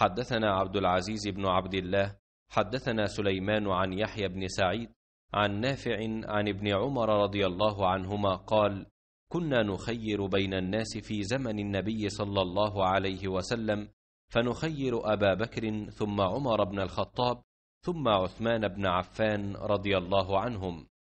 حدثنا عبد العزيز بن عبد الله حدثنا سليمان عن يحيى بن سعيد عن نافع عن ابن عمر رضي الله عنهما قال كنا نخير بين الناس في زمن النبي صلى الله عليه وسلم فنخير ابا بكر ثم عمر بن الخطاب ثم عثمان بن عفان رضي الله عنهم